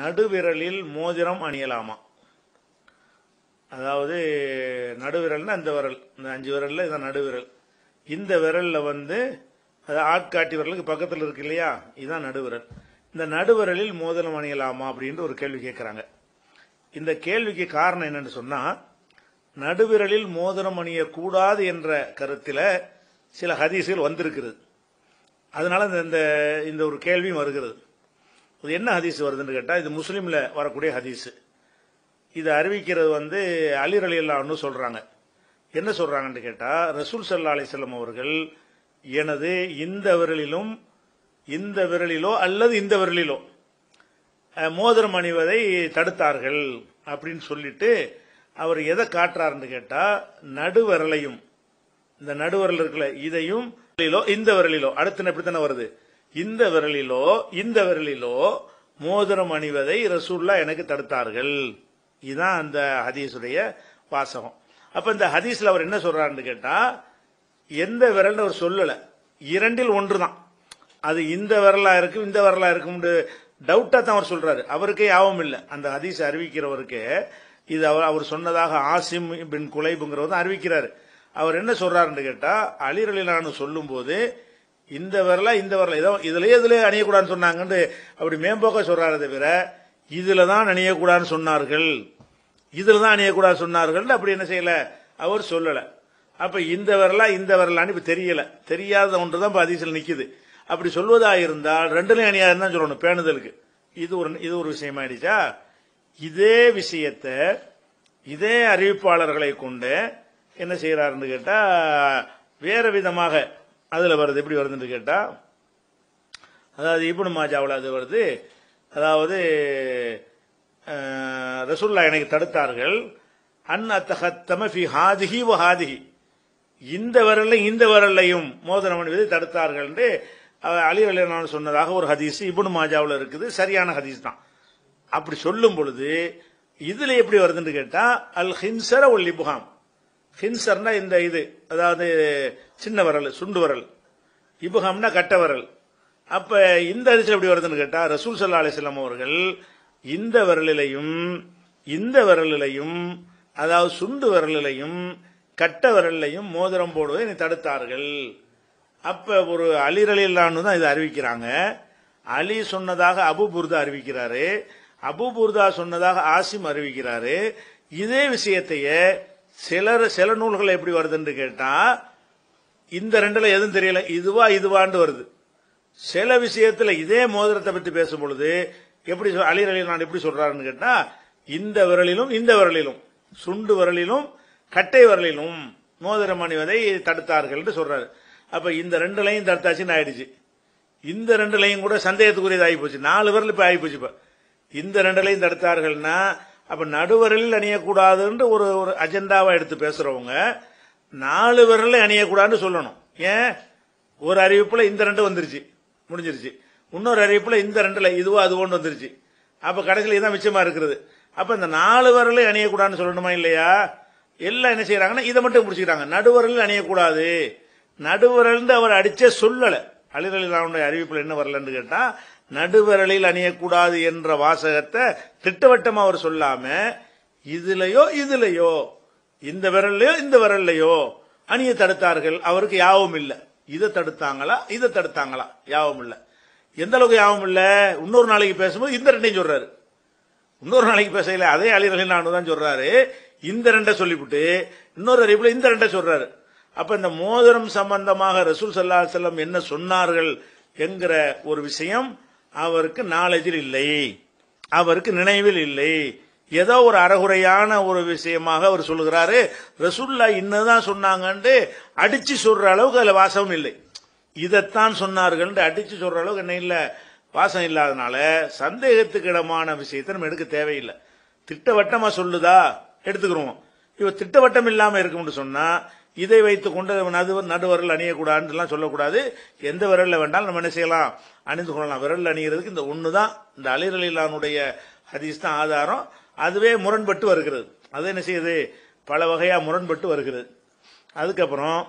நடுவிரலில் மோதிரம் அணியலாமா அதாவது நடுவிரல்னா இந்த விரல் இந்த அஞ்சு விரலில் இதான் நடுவிரல் இந்த விரலில் வந்து அது ஆட்காட்டி விரலுக்கு பக்கத்தில் இருக்கு இல்லையா இதுதான் நடுவிரல் இந்த நடுவிரலில் மோதிரம் அணியலாமா அப்படின்ட்டு ஒரு கேள்வி கேட்குறாங்க இந்த கேள்விக்கு காரணம் என்னன்னு சொன்னால் நடுவிரலில் மோதிரம் அணியக்கூடாது என்ற கருத்தில் சில ஹதீசுகள் வந்திருக்கிறது அதனால இந்த இந்த ஒரு கேள்வியும் வருகிறது இது என்ன ஹதீஸ் வருதுன்னு கேட்டால் இது முஸ்லீமில் வரக்கூடிய ஹதீஸு இதை அறிவிக்கிறது வந்து அலிர் அலி அல்லான்னு சொல்கிறாங்க என்ன சொல்கிறாங்கன்னு கேட்டால் ரசூல் சல்லா அலிசல்லம் அவர்கள் எனது இந்த விரலிலும் இந்த விரலிலோ அல்லது இந்த விரலிலோ மோதிரம் அணிவதை தடுத்தார்கள் அப்படின்னு சொல்லிட்டு அவர் எதை காட்டுறாருன்னு கேட்டால் நடுவரலையும் இந்த நடுவரல் இருக்கல இதையும் இந்த விரலிலோ அடுத்த இப்படி தானே வருது இந்த விரலிலோ இந்த விரலிலோ மோதிரம் அணிவதை ரசூல்லா எனக்கு தடுத்தார்கள் இதுதான் அந்த ஹதீஸுடைய வாசகம் அப்ப இந்த ஹதீஸ்ல அவர் என்ன சொல்றாருன்னு கேட்டா எந்த விரல்னு அவர் சொல்லல இரண்டில் ஒன்று தான் அது இந்த விரலா இருக்கும் இந்த விரலா இருக்கும் டவுட்டா தான் அவர் சொல்றாரு அவருக்கே யாவும் இல்லை அந்த ஹதீஸ் அறிவிக்கிறவருக்கு இது அவர் அவர் சொன்னதாக ஆசிம் பின் குலைபுங்கிறவர் அறிவிக்கிறாரு அவர் என்ன சொல்றாருன்னு கேட்டா அழிரலிலான்னு சொல்லும் போது இந்த வரல இந்த வரல ஏதோ இதுலயே இதுலயே அணியக்கூடாதுன்னு சொன்னாங்கன்னு அப்படி மேம்போக்க சொல்றாரு தவிர இதுல தான் அணியக்கூடாதுன்னு சொன்னார்கள் இதுல தான் அணியக்கூடாது சொன்னார்கள் அப்படி என்ன செய்யல அவர் சொல்லலை அப்ப இந்த வரலா இந்த வரலான்னு இப்ப தெரியல தெரியாத ஒன்று தான் இப்ப அதிசயில் நிக்குது அப்படி சொல்வதா இருந்தால் ரெண்டுலையும் அணியா இருந்தா சொல்லணும் பேணுதலுக்கு இது ஒரு இது ஒரு விஷயம் ஆயிடுச்சா இதே விஷயத்த இதே அறிவிப்பாளர்களை கொண்டு என்ன செய்யறாருன்னு கேட்டா வேற விதமாக அதில் வருது எப்படி வருதுன்னு கேட்டால் அதாவது இபுனு மாஜாவில் அது வருது அதாவது ரசூல்லா எனக்கு தடுத்தார்கள் அன் அத்தகத்தம ஃபி ஹாதிஹி ஹாதிஹி இந்த விரலையும் இந்த விரல்லையும் மோதனம் அணிவதை தடுத்தார்கள் என்று அலி நான் சொன்னதாக ஒரு ஹதீஸ் இபுனு மாஜாவில் இருக்குது சரியான ஹதீஸ் தான் அப்படி சொல்லும் பொழுது இதில் எப்படி வருதுன்னு கேட்டால் அல் ஹின்சர ஒல் லிபுகாம் ஹின்சர்னா இந்த இது அதாவது சின்ன வரல் சுண்டு வரல் இபுகம்னா கட்ட வரல் அப்போ இந்த அரிசி எப்படி வருதுன்னு கேட்டால் ரசூல் சல்லா அலிஸ்லாம் அவர்கள் இந்த விரலிலையும் இந்த வரலிலையும் அதாவது சுண்டு வரலிலையும் கட்ட வரலையும் மோதிரம் போடுவதை தடுத்தார்கள் அப்போ ஒரு அலிரலில்லான்னு தான் இதை அறிவிக்கிறாங்க அலி சொன்னதாக அபு புர்தா அறிவிக்கிறாரு அபு புர்தா சொன்னதாக ஆசிம் அறிவிக்கிறாரு இதே விஷயத்தையே சிலர் சில நூல்கள் எப்படி வருதுன்னு கேட்டால் இந்த ரெண்டுல எதுவும் தெரியல இதுவா இதுவான்னு வருது சில விஷயத்துல இதே மோதிரத்தை பற்றி பேசும் பொழுது எப்படி அலி நான் எப்படி சொல்றாருன்னு கேட்டா இந்த விரலிலும் இந்த விரலிலும் சுண்டு விரலிலும் கட்டை விரலிலும் மோதிரம் அணிவதை தடுத்தார்கள் சொல்றாரு அப்ப இந்த ரெண்டுலையும் தடுத்தாச்சுன்னு ஆயிடுச்சு இந்த ரெண்டுலையும் கூட சந்தேகத்துக்குரியது ஆகி போச்சு நாலு விரல் இப்ப ஆகி போச்சு இப்ப இந்த ரெண்டுலையும் தடுத்தார்கள்னா அப்போ நடுவரில் அணியக்கூடாதுன்ற ஒரு ஒரு அஜெண்டாவாக எடுத்து பேசுகிறவங்க நாலு விரலில் அணியக்கூடாதுன்னு சொல்லணும் ஏன் ஒரு அறிவிப்பில் இந்த ரெண்டு வந்துருச்சு முடிஞ்சிருச்சு இன்னொரு அறிவிப்பில் இந்த ரெண்டில் இதுவோ அதுவோன்னு வந்துருச்சு அப்போ கடைசியில் இதுதான் மிச்சமாக இருக்கிறது அப்போ இந்த நாலு விரலையும் அணியக்கூடாதுன்னு சொல்லணுமா இல்லையா எல்லாம் என்ன செய்யறாங்கன்னா இதை மட்டும் பிடிச்சிக்கிறாங்க நடுவரில் அணியக்கூடாது நடுவரல்னு அவர் அடிச்சே சொல்லலை அழிதலில் ராமனுடைய அறிவிப்பில் என்ன வரலன்னு கேட்டால் நடுவரலில் அணியக்கூடாது என்ற வாசகத்தை திட்டவட்டமா அவர் சொல்லாம இதுலயோ இதுலயோ இந்த விரல்லையோ இந்த விரல்லையோ அணிய தடுத்தார்கள் அவருக்கு யாவும் இல்ல இதை தடுத்தாங்களா இதை தடுத்தாங்களா யாவும் இல்லை எந்த அளவுக்கு யாவும் இல்லை இன்னொரு நாளைக்கு பேசும்போது இந்த ரெண்டையும் சொல்றாரு இன்னொரு நாளைக்கு பேசல அதே அலிரலி நானு தான் சொல்றாரு இந்த ரெண்டை சொல்லிவிட்டு இன்னொரு அறிவுல இந்த ரெண்டை சொல்றாரு அப்ப இந்த மோதிரம் சம்பந்தமாக ரசூல் சல்லா செல்லம் என்ன சொன்னார்கள் என்கிற ஒரு விஷயம் அவருக்கு நாலேஜில் இல்லை அவருக்கு நினைவில் இல்லை ஏதோ ஒரு அறகுறையான ஒரு விஷயமாக அவர் சொல்லுகிறாரு ரசுல்லா இன்னதான் சொன்னாங்கன்ட்டு அடிச்சு சொல்ற அளவுக்கு அதில் வாசகம் இல்லை இதைத்தான் சொன்னார்கள் அடிச்சு சொல்ற அளவுக்கு என்ன இல்லை வாசம் இல்லாதனால சந்தேகத்துக்கு இடமான விஷயத்தை நம்ம எடுக்க தேவையில்லை திட்டவட்டமா சொல்லுதா எடுத்துக்கிறோம் இவ திட்டவட்டம் இல்லாமல் இருக்கும்னு சொன்னா இதை வைத்துக் கொண்டு நடு நடுவரல் அணியக்கூடாதுலாம் சொல்லக்கூடாது எந்த விரலில் வேண்டாலும் நம்ம என்ன செய்யலாம் அணிந்து கொள்ளலாம் விரல் அணிகிறதுக்கு இந்த ஒன்று தான் இந்த அலிரலிலானுடைய ஹதீஸ் தான் ஆதாரம் அதுவே முரண்பட்டு வருகிறது அது என்ன செய்யுது பல வகையாக முரண்பட்டு வருகிறது அதுக்கப்புறம்